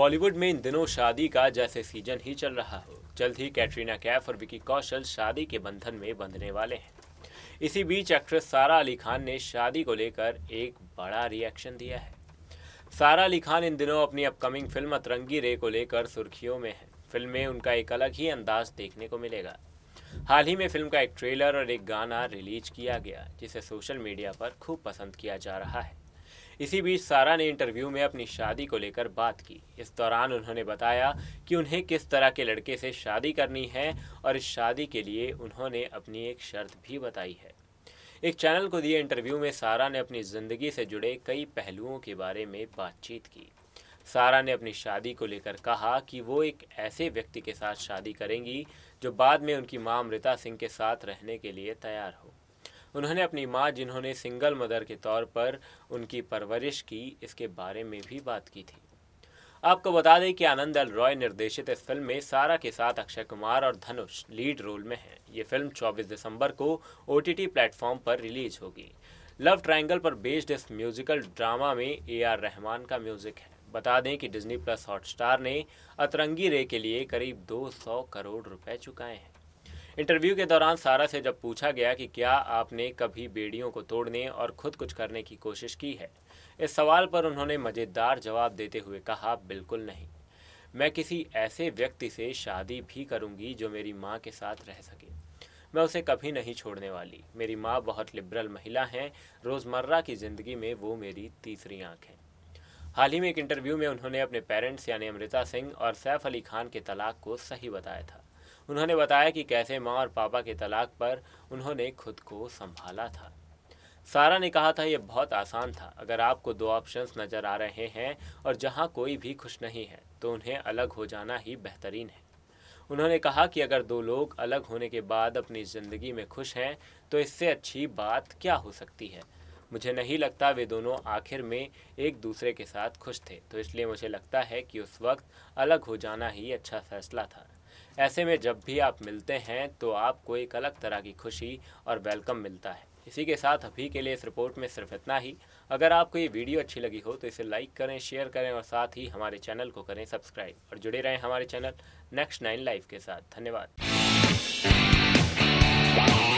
बॉलीवुड में इन दिनों शादी का जैसे सीजन ही चल रहा हो जल्द ही कैटरीना कैफ और विकी कौशल शादी के बंधन में बंधने वाले हैं इसी बीच एक्ट्रेस सारा अली खान ने शादी को लेकर एक बड़ा रिएक्शन दिया है सारा अली खान इन दिनों अपनी अपकमिंग फिल्म अतरंगी रे को लेकर सुर्खियों में है फिल्म में उनका एक अलग ही अंदाज देखने को मिलेगा हाल ही में फिल्म का एक ट्रेलर और एक गाना रिलीज किया गया जिसे सोशल मीडिया पर खूब पसंद किया जा रहा है इसी बीच सारा ने इंटरव्यू में अपनी शादी को लेकर बात की इस दौरान उन्होंने बताया कि उन्हें किस तरह के लड़के से शादी करनी है और इस शादी के लिए उन्होंने अपनी एक शर्त भी बताई है एक चैनल को दिए इंटरव्यू में सारा ने अपनी ज़िंदगी से जुड़े कई पहलुओं के बारे में बातचीत की सारा ने अपनी शादी को लेकर कहा कि वो एक ऐसे व्यक्ति के साथ शादी करेंगी जो बाद में उनकी माँ अमृता सिंह के साथ रहने के लिए तैयार हो उन्होंने अपनी माँ जिन्होंने सिंगल मदर के तौर पर उनकी परवरिश की इसके बारे में भी बात की थी आपको बता दें कि आनंद अल रॉय निर्देशित इस फिल्म में सारा के साथ अक्षय कुमार और धनुष लीड रोल में हैं ये फिल्म 24 दिसंबर को ओ टी प्लेटफॉर्म पर रिलीज होगी लव ट्रायंगल पर बेस्ड इस म्यूजिकल ड्रामा में ए आर रहमान का म्यूजिक है बता दें कि डिज्नी प्लस हॉटस्टार ने अतरंगी रे के लिए करीब 200 करोड़ रुपए चुकाए हैं इंटरव्यू के दौरान सारा से जब पूछा गया कि क्या आपने कभी बेड़ियों को तोड़ने और खुद कुछ करने की कोशिश की है इस सवाल पर उन्होंने मज़ेदार जवाब देते हुए कहा बिल्कुल नहीं मैं किसी ऐसे व्यक्ति से शादी भी करूंगी जो मेरी माँ के साथ रह सके मैं उसे कभी नहीं छोड़ने वाली मेरी माँ बहुत लिबरल महिला हैं रोज़मर्रा की ज़िंदगी में वो मेरी तीसरी आँख है हाल ही में एक इंटरव्यू में उन्होंने अपने पेरेंट्स यानी अमृता सिंह और सैफ अली खान के तलाक को सही बताया था उन्होंने बताया कि कैसे माँ और पापा के तलाक पर उन्होंने खुद को संभाला था सारा ने कहा था यह बहुत आसान था अगर आपको दो ऑप्शंस नज़र आ रहे हैं और जहाँ कोई भी खुश नहीं है तो उन्हें अलग हो जाना ही बेहतरीन है उन्होंने कहा कि अगर दो लोग अलग होने के बाद अपनी ज़िंदगी में खुश हैं तो इससे अच्छी बात क्या हो सकती है मुझे नहीं लगता वे दोनों आखिर में एक दूसरे के साथ खुश थे तो इसलिए मुझे लगता है कि उस वक्त अलग हो जाना ही अच्छा फैसला था ऐसे में जब भी आप मिलते हैं तो आपको एक अलग तरह की खुशी और वेलकम मिलता है इसी के साथ अभी के लिए इस रिपोर्ट में सिर्फ इतना ही अगर आपको ये वीडियो अच्छी लगी हो तो इसे लाइक करें शेयर करें और साथ ही हमारे चैनल को करें सब्सक्राइब और जुड़े रहें हमारे चैनल नेक्स्ट नाइन लाइफ के साथ धन्यवाद